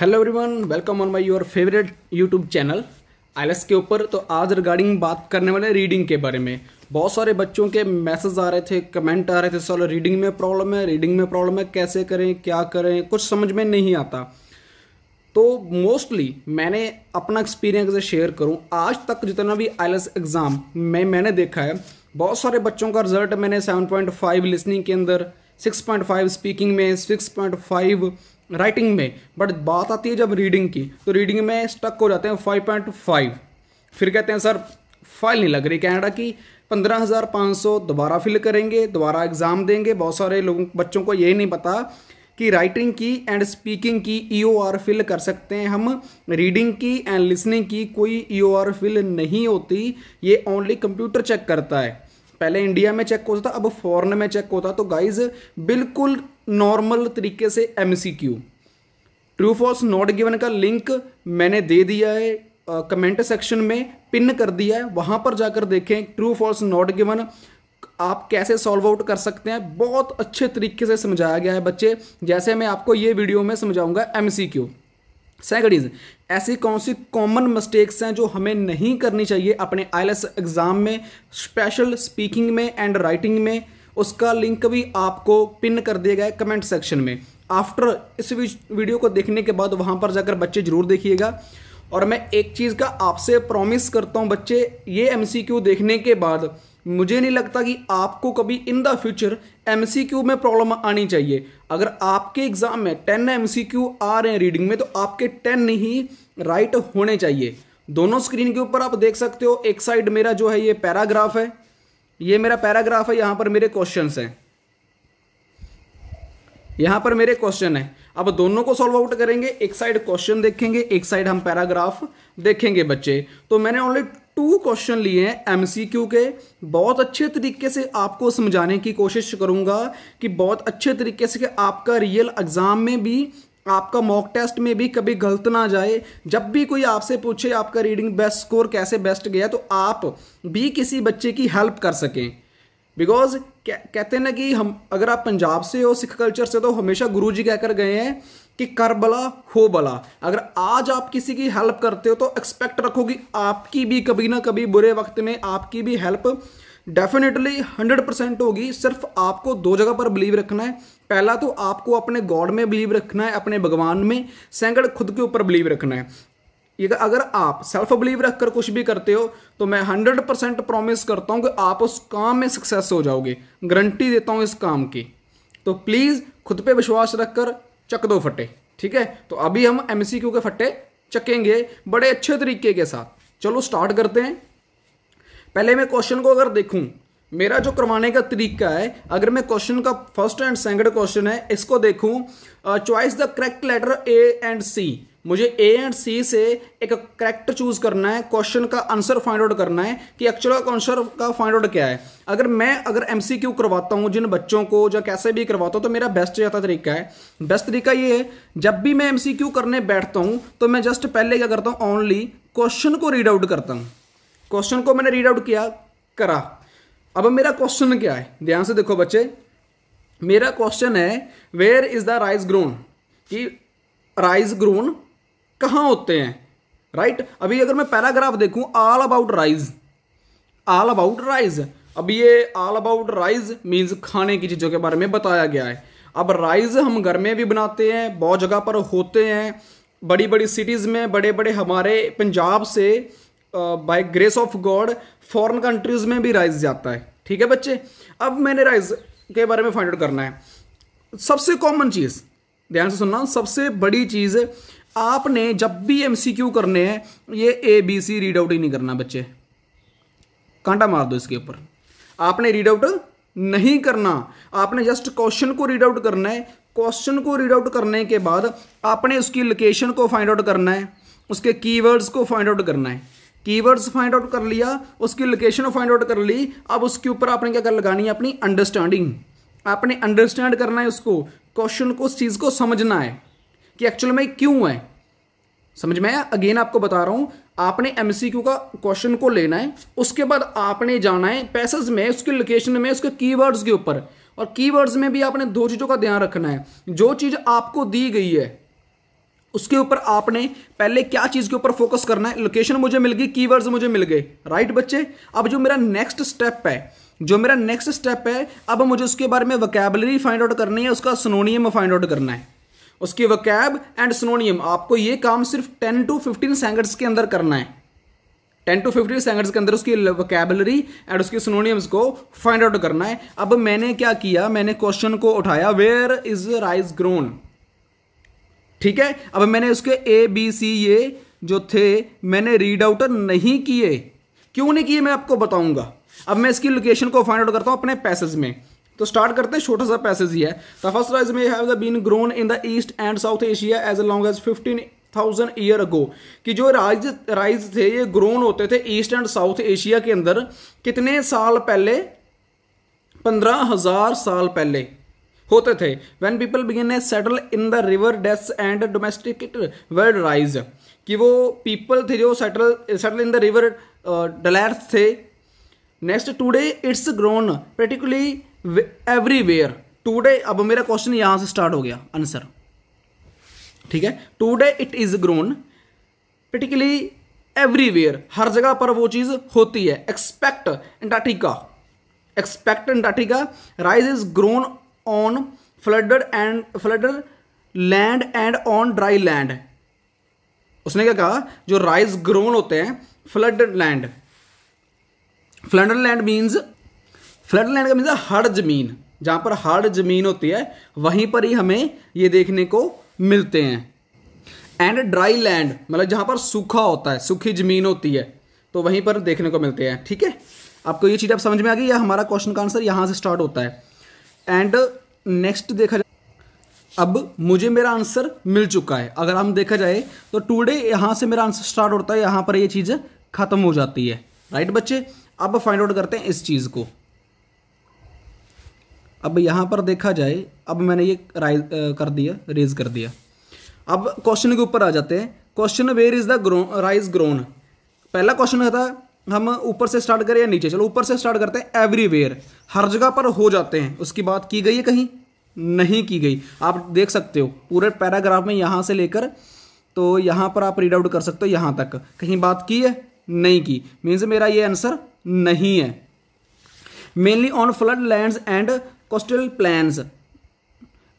Hello everyone welcome on my your favourite YouTube channel आइलस के ऊपर तो आज रिगार्डिंग बात करने वाले रीडिंग के बारे में बहुत सारे बच्चों के मैसेज आ रहे थे कमेंट आ रहे थे सर रीडिंग में प्रॉब्लम है रीडिंग में प्रॉब्लम है कैसे करें क्या करें कुछ समझ में नहीं आता तो मोस्टली मैंने अपना एक्सपीरियंस शेयर करूँ आज तक जितना भी आइलस एग्ज़ाम में मैंने देखा है बहुत सारे बच्चों का रिजल्ट मैंने फाइव लिसनिंग के अंदर 6.5 स्पीकिंग में 6.5 राइटिंग में बट बात आती है जब रीडिंग की तो रीडिंग में स्टक हो जाते हैं फाइव पॉइंट फाइव फिर कहते हैं सर फाइल नहीं लग रही कैनेडा की पंद्रह हज़ार पाँच सौ दोबारा फिल करेंगे दोबारा एग्ज़ाम देंगे बहुत सारे लोगों बच्चों को यही नहीं पता कि राइटिंग की एंड स्पीकिंग की ई ओ आर फिल कर सकते हैं हम रीडिंग की एंड लिसनिंग की कोई ई ओ आर फिल नहीं होती ये ओनली कंप्यूटर चेक करता है पहले इंडिया में चेक होता था अब फॉरन में चेक होता तो गाइज बिल्कुल नॉर्मल तरीके से M C Q true false not given का लिंक मैंने दे दिया है कमेंट सेक्शन में पिन कर दिया है वहाँ पर जाकर देखें ट्रू फॉल्स नॉट गिवन आप कैसे सॉल्व आउट कर सकते हैं बहुत अच्छे तरीके से समझाया गया है बच्चे जैसे मैं आपको ये वीडियो में समझाऊंगा क्यू सेकंड इज ऐसी कौन सी कॉमन मिस्टेक्स हैं जो हमें नहीं करनी चाहिए अपने आई एग्ज़ाम में स्पेशल स्पीकिंग में एंड राइटिंग में उसका लिंक भी आपको पिन कर दिया गया है कमेंट सेक्शन में आफ्टर इस वीडियो को देखने के बाद वहाँ पर जाकर बच्चे ज़रूर देखिएगा और मैं एक चीज़ का आपसे प्रॉमिस करता हूँ बच्चे ये एम देखने के बाद मुझे नहीं लगता कि आपको कभी इन द फ्यूचर एम में प्रॉब्लम आनी चाहिए अगर आपके एग्जाम में टेन एम आ रहे हैं रीडिंग में तो आपके टेन ही राइट होने चाहिए दोनों स्क्रीन के ऊपर आप देख सकते हो एक साइड मेरा जो है ये पैराग्राफ है ये मेरा पैराग्राफ है यहां पर मेरे क्वेश्चन हैं यहां पर मेरे क्वेश्चन है अब दोनों को सॉल्व आउट करेंगे एक साइड क्वेश्चन देखेंगे एक साइड हम पैराग्राफ देखेंगे बच्चे तो मैंने ओनली टू क्वेश्चन लिए हैं एमसीक्यू के बहुत अच्छे तरीके से आपको समझाने की कोशिश करूंगा कि बहुत अच्छे तरीके से आपका रियल एग्ज़ाम में भी आपका मॉक टेस्ट में भी कभी गलत ना जाए जब भी कोई आपसे पूछे आपका रीडिंग बेस्ट स्कोर कैसे बेस्ट गया तो आप भी किसी बच्चे की हेल्प कर सकें बिकॉज कहते हैं ना कि हम अगर आप पंजाब से हो सिख कल्चर से तो हमेशा गुरुजी कहकर गए हैं कि बला हो बला अगर आज आप किसी की हेल्प करते हो तो एक्सपेक्ट रखो कि आपकी भी कभी ना कभी बुरे वक्त में आपकी भी हेल्प डेफिनेटली हंड्रेड परसेंट होगी सिर्फ आपको दो जगह पर बिलीव रखना है पहला तो आपको अपने गॉड में बिलीव रखना है अपने भगवान में सेंगड़ खुद के ऊपर बिलीव रखना है ये अगर आप सेल्फ बिलीव रखकर कुछ भी करते हो तो मैं हंड्रेड परसेंट प्रोमिस करता हूँ कि आप उस काम में सक्सेस हो जाओगे गारंटी देता हूँ इस काम की तो प्लीज़ खुद पे विश्वास रखकर चक दो फट्टे ठीक है तो अभी हम एम के फट्टे चकेंगे बड़े अच्छे तरीके के साथ चलो स्टार्ट करते हैं पहले मैं क्वेश्चन को अगर देखूं मेरा जो करवाने का तरीका है अगर मैं क्वेश्चन का फर्स्ट एंड सेकंड क्वेश्चन है इसको देखूं choice the correct letter A and C मुझे ए एंड सी से एक करेक्टर चूज करना है क्वेश्चन का आंसर फाइंड आउट करना है कि एक्चुअल आंसर का फाइंड आउट क्या है अगर मैं अगर एम करवाता हूँ जिन बच्चों को या कैसे भी करवाता हूँ तो मेरा बेस्ट ज़्यादा तो तरीका है बेस्ट तरीका ये है जब भी मैं एम करने बैठता हूँ तो मैं जस्ट पहले क्या करता हूँ ओनली क्वेश्चन को रीड आउट करता हूँ क्वेश्चन को मैंने रीड आउट किया करा अब मेरा क्वेश्चन क्या है ध्यान से देखो बच्चे मेरा क्वेश्चन है where is the rice grown कि राइस ग्रोन कहाँ होते हैं राइट right? अभी अगर मैं पैराग्राफ देखूं all about rice all about rice अब ये ऑल अबाउट राइज मीन्स खाने की चीज़ों के बारे में बताया गया है अब राइज हम घर में भी बनाते हैं बहुत जगह पर होते हैं बड़ी बड़ी सिटीज़ में बड़े बड़े हमारे पंजाब से by grace of God foreign countries में भी राइज जाता है ठीक है बच्चे अब मैंने राइज के बारे में फाइंड आउट करना है सबसे कॉमन चीज़ ध्यान से सुनना सबसे बड़ी चीज़ आपने जब भी एमसीक्यू करने हैं ये A B C read out ही नहीं करना बच्चे कांटा मार दो इसके ऊपर आपने रीड आउट नहीं करना आपने जस्ट क्वेश्चन को रीड आउट करना है क्वेश्चन को रीड आउट करने के बाद आपने उसकी लोकेशन को फाइंड आउट करना है उसके कीवर्ड्स को फाइंड आउट करना है कीवर्ड्स फाइंड आउट कर लिया उसकी लोकेशन फाइंड आउट कर ली अब उसके ऊपर आपने क्या कर लगानी है अपनी अंडरस्टैंडिंग आपने अंडरस्टैंड करना है उसको क्वेश्चन को उस चीज़ को समझना है कि एक्चुअल में क्यों है समझ में आया अगेन आपको बता रहा हूं आपने एमसीक्यू का क्वेश्चन को लेना है उसके बाद आपने जाना है पैसेज में उसके लोकेशन में उसके कीवर्ड्स के ऊपर और कीवर्ड्स में भी आपने दो चीज़ों का ध्यान रखना है जो चीज़ आपको दी गई है उसके ऊपर आपने पहले क्या चीज़ के ऊपर फोकस करना है लोकेशन मुझे मिल गई कीवर्ड्स मुझे मिल गए राइट बच्चे अब जो मेरा नेक्स्ट स्टेप है जो मेरा नेक्स्ट स्टेप है अब मुझे उसके बारे में वकेबलरी फाइंड आउट करनी है उसका सनोनियम फाइंड आउट करना है उसकी वकैब एंड सोनोनियम आपको ये काम सिर्फ टेन टू फिफ्टीन सेंगर्स के अंदर करना है टेन टू फिफ्टीन सेंगर्स के अंदर उसकी वकैबलरी एंड उसकी सोनोनियम्स को फाइंड आउट करना है अब मैंने क्या किया मैंने क्वेश्चन को उठाया वेयर इज राइस ग्रोन ठीक है अब मैंने उसके ए बी सी ये जो थे मैंने रीड आउट नहीं किए क्यों नहीं किए मैं आपको बताऊंगा अब मैं इसकी लोकेशन को फाइंड आउट करता हूं अपने पैसेज में तो स्टार्ट करते हैं छोटा सा पैसेज ही है the first rice may have been grown in the East and South Asia as long as fifteen thousand year ago कि जो राइज राइज थे ये ग्रोन होते थे ईस्ट एंड साउथ एशिया के अंदर कितने साल पहले पंद्रह हजार साल पहले होते थे when people begin a settle in the river डेस्क एंड डोमेस्टिक वर्ल्ड राइज कि वो पीपल थे जो settle settle in the river deltas थे next today it's grown particularly everywhere today अब मेरा क्वेश्चन यहां से स्टार्ट हो गया आंसर ठीक है today it is grown particularly everywhere हर जगह पर वो चीज होती है expect Antarctica expect Antarctica rice is grown on flooded and flooded land and on dry land उसने क्या कहा जो राइज ग्रोन होते हैं flood land flooded land means flood land का मीन्स हर जमीन जहाँ पर हर जमीन होती है वहीं पर ही हमें ये देखने को मिलते हैं एंड ड्राई लैंड मतलब जहाँ पर सूखा होता है सूखी जमीन होती है तो वहीं पर देखने को मिलते हैं ठीक है आपको ये चीज़ आप समझ में आ गई या हमारा क्वेश्चन का आंसर यहाँ से स्टार्ट होता है एंड नेक्स्ट देखा जाए अब मुझे मेरा आंसर मिल चुका है अगर हम देखा जाए तो टुडे यहाँ से मेरा आंसर स्टार्ट होता है यहाँ पर ये यह चीज़ ख़त्म हो जाती है राइट बच्चे अब फाइंड आउट करते हैं इस चीज़ को अब यहाँ पर देखा जाए अब मैंने ये राइज कर दिया रेज कर दिया अब क्वेश्चन के ऊपर आ जाते हैं question where is the grow rice grown पहला क्वेश्चन था हम ऊपर से स्टार्ट करें या नीचे चलो ऊपर से स्टार्ट करते हैं एवरीवेयर हर जगह पर हो जाते हैं उसकी बात की गई है कहीं नहीं की गई आप देख सकते हो पूरे पैराग्राफ में यहाँ से लेकर तो यहाँ पर आप रीड आउट कर सकते हो यहाँ तक कहीं बात की है नहीं की मीन्स मेरा ये आंसर नहीं है mainly on flood land and coastal plains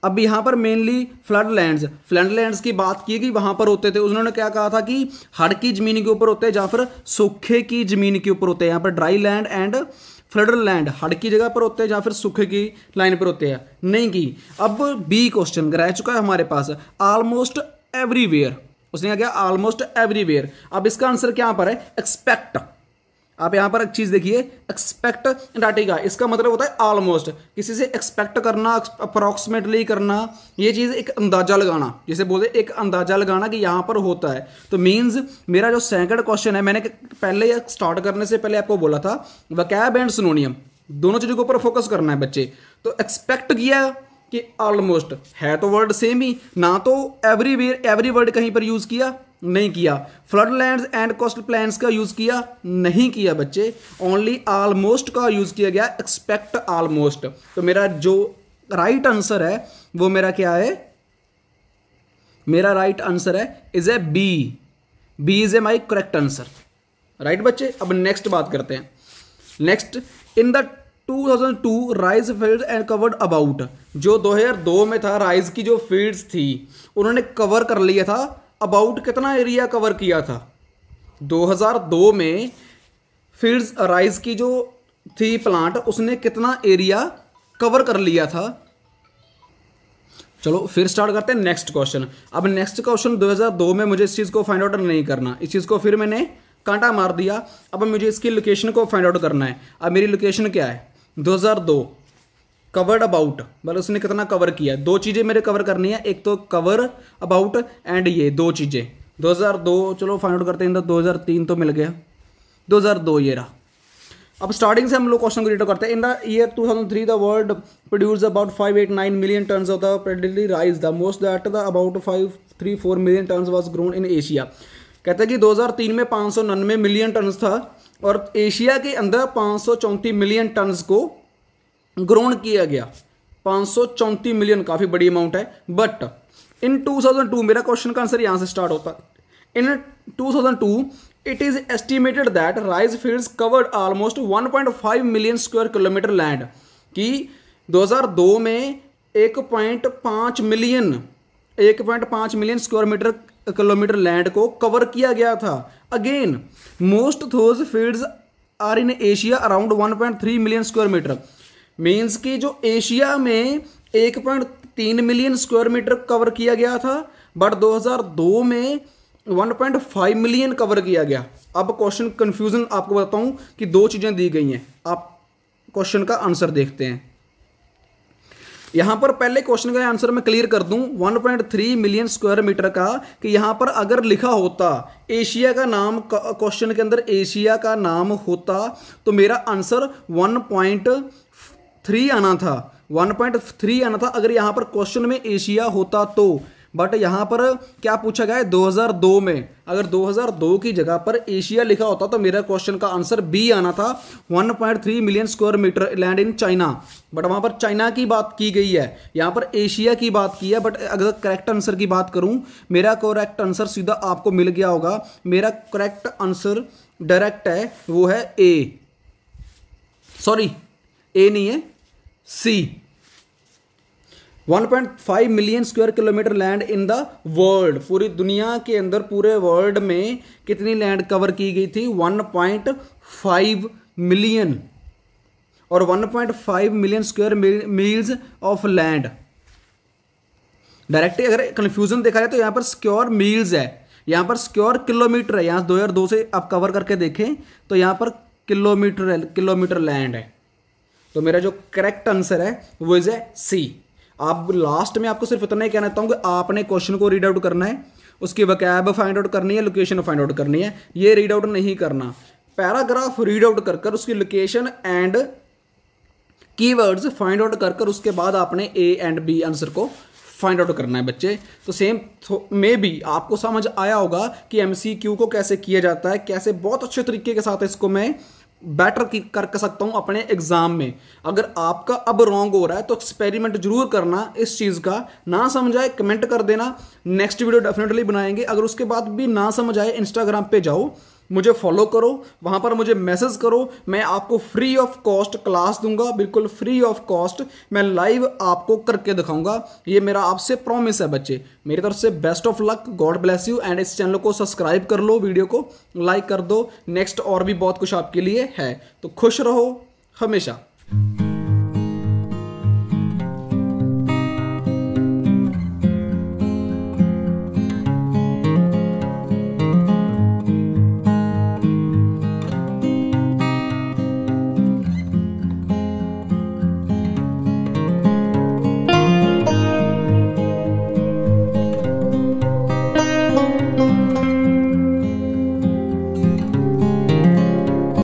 अब यहाँ पर mainly flood lands flood lands की बात की गई वहाँ पर होते थे उन्होंने क्या कहा था कि हड़ की ज़मीन के ऊपर होते हैं जहाँ पर सूखे की ज़मीन के ऊपर होते हैं यहाँ पर dry land and flood land हड़ की जगह पर होते हैं जहाँ फिर सूखे की लाइन पर होते हैं नहीं की अब बी क्वेश्चन रह चुका है हमारे पास ऑलमोस्ट एवरीवेयर उसने क्या किया ऑलमोस्ट एवरीवेयर अब इसका आंसर क्या पर है एक्सपेक्ट आप यहां पर एक चीज़ देखिए एक्सपेक्ट डाटिका इसका मतलब होता है ऑलमोस्ट किसी से एक्सपेक्ट करना अप्रोक्सीमेटली करना ये चीज़ एक अंदाजा लगाना जिसे बोलते एक अंदाजा लगाना कि यहां पर होता है तो मीन्स मेरा जो सेकंड क्वेश्चन है मैंने पहले स्टार्ट करने से पहले आपको बोला था वकैब एंड सुनोनियम दोनों चीज़ों के ऊपर फोकस करना है बच्चे तो एक्सपेक्ट किया कि ऑलमोस्ट है तो वर्ड सेम ही ना तो एवरी एवरी वर्ड कहीं पर यूज़ किया नहीं किया flood land and coast plan का यूज़ किया नहीं किया बच्चे ओनली आलमोस्ट का यूज़ किया गया एक्सपेक्ट आलमोस्ट तो मेरा जो राइट right आंसर है वो मेरा क्या है मेरा राइट right आंसर है is A B B is A my correct answer right बच्चे अब नेक्स्ट बात करते हैं next in the 2002 rice field and covered about जो 2002 में था राइज की जो फील्ड्स थी उन्होंने कवर कर लिया था अबाउट कितना एरिया कवर किया था 2002 में फिर अराइज की जो थी प्लांट उसने कितना एरिया कवर कर लिया था चलो फिर स्टार्ट करते हैं नेक्स्ट क्वेश्चन अब नेक्स्ट क्वेश्चन 2002 में मुझे इस चीज़ को फाइंड आउट नहीं करना इस चीज़ को फिर मैंने कांटा मार दिया अब मुझे इसकी लोकेशन को फाइंड आउट करना है अब मेरी लोकेशन क्या है 2002 कवर्ड अबाउट मतलब उसने कितना कवर किया दो चीज़ें मेरे कवर करनी है एक तो कवर अबाउट एंड ये दो चीज़ें 2002 चलो फाइंड आउट करते हैं तो 2003 तो मिल गया 2002 ये रहा अब स्टार्टिंग से हम लोग क्वेश्चन को रिटर्न करते हैं in the year 2003 the world produce about 589 million tons of the paddy rice the most that the about 534 million ton was grown in Asia कहते हैं कि 2003 में पाँच मिलियन टन्स था और एशिया के अंदर पाँच मिलियन टन्स को ग्रोन किया गया पाँच मिलियन काफ़ी बड़ी अमाउंट है बट इन 2002 मेरा क्वेश्चन का आंसर यहाँ से स्टार्ट होता है in 2002 it is estimated that rice fields covered almost 1.5 million square kilometre land कि 2002 में 1.5 million 1.5 million square metre kilometre land को कवर किया गया था again most those fields are in Asia around 1.3 million square metre means कि जो Asia में एक पॉइंट तीन मिलियन स्क्वायर मीटर कवर किया गया था बट 2002 में 1.5 मिलियन कवर किया गया अब क्वेश्चन कंफ्यूजन आपको बताता कि दो चीज़ें दी गई हैं आप क्वेश्चन का आंसर देखते हैं यहां पर पहले क्वेश्चन का आंसर मैं क्लियर कर दूं 1.3 मिलियन स्क्वायर मीटर का कि यहां पर अगर लिखा होता एशिया का नाम क्वेश्चन के अंदर एशिया का नाम होता तो मेरा आंसर 1.3 थ्री आना था वन पॉइंट थ्री आना था अगर यहाँ पर क्वेश्चन में एशिया होता तो बट यहाँ पर क्या पूछा गया है 2002 में अगर 2002 की जगह पर एशिया लिखा होता तो मेरा क्वेश्चन का आंसर बी आना था 1.3 million square metre land in China but वहाँ पर चाइना की बात की गई है यहाँ पर एशिया की बात की है बट अगर करेक्ट आंसर की बात करूँ मेरा करेक्ट आंसर सीधा आपको मिल गया होगा मेरा करेक्ट आंसर डायरेक्ट है वो है ए सॉरी ए नहीं है C 1.5 million square kilometre land in the world पूरी दुनिया के अंदर पूरे वर्ल्ड में कितनी लैंड कवर की गई थी 1.5 मिलियन और 1.5 million square miles of land directly अगर कंफ्यूजन देखा जाए तो यहां पर स्क्योर मील्स है यहां पर स्क्योर किलोमीटर है यहाँ दो हजार दो से आप कवर करके देखें तो यहां पर किलोमीटर किलोमीटर लैंड है तो मेरा जो करेक्ट आंसर है वो इज ए सी आप लास्ट में आपको सिर्फ इतना ही कहना चाहता हूँ कि आपने क्वेश्चन को रीड आउट करना है उसकी वकैब फाइंड आउट करनी है लोकेशन फाइंड आउट करनी है ये रीड आउट नहीं करना पैराग्राफ रीड आउट कर कर उसकी location and keywords find out कर कर उसके बाद आपने ए एंड बी आंसर को फाइंड आउट करना है बच्चे तो सेम मे बी आपको समझ आया होगा कि एम को कैसे किया जाता है कैसे बहुत अच्छे तरीके के साथ इसको मैं बेटर की कर सकता हूँ अपने एग्ज़ाम में अगर आपका अब रॉन्ग हो रहा है तो एक्सपेरिमेंट जरूर करना इस चीज़ का ना समझ आए कमेंट कर देना नेक्स्ट वीडियो डेफिनेटली बनाएंगे अगर उसके बाद भी ना समझ आए इंस्टाग्राम पे जाओ मुझे फॉलो करो वहाँ पर मुझे मैसेज करो मैं आपको फ्री ऑफ कॉस्ट क्लास दूंगा बिल्कुल फ्री ऑफ कॉस्ट मैं लाइव आपको करके दिखाऊंगा ये मेरा आपसे प्रॉमिस है बच्चे मेरी तरफ से best of luck God bless you and इस चैनल को सब्सक्राइब कर लो वीडियो को लाइक कर दो नेक्स्ट और भी बहुत कुछ आपके लिए है तो खुश रहो हमेशा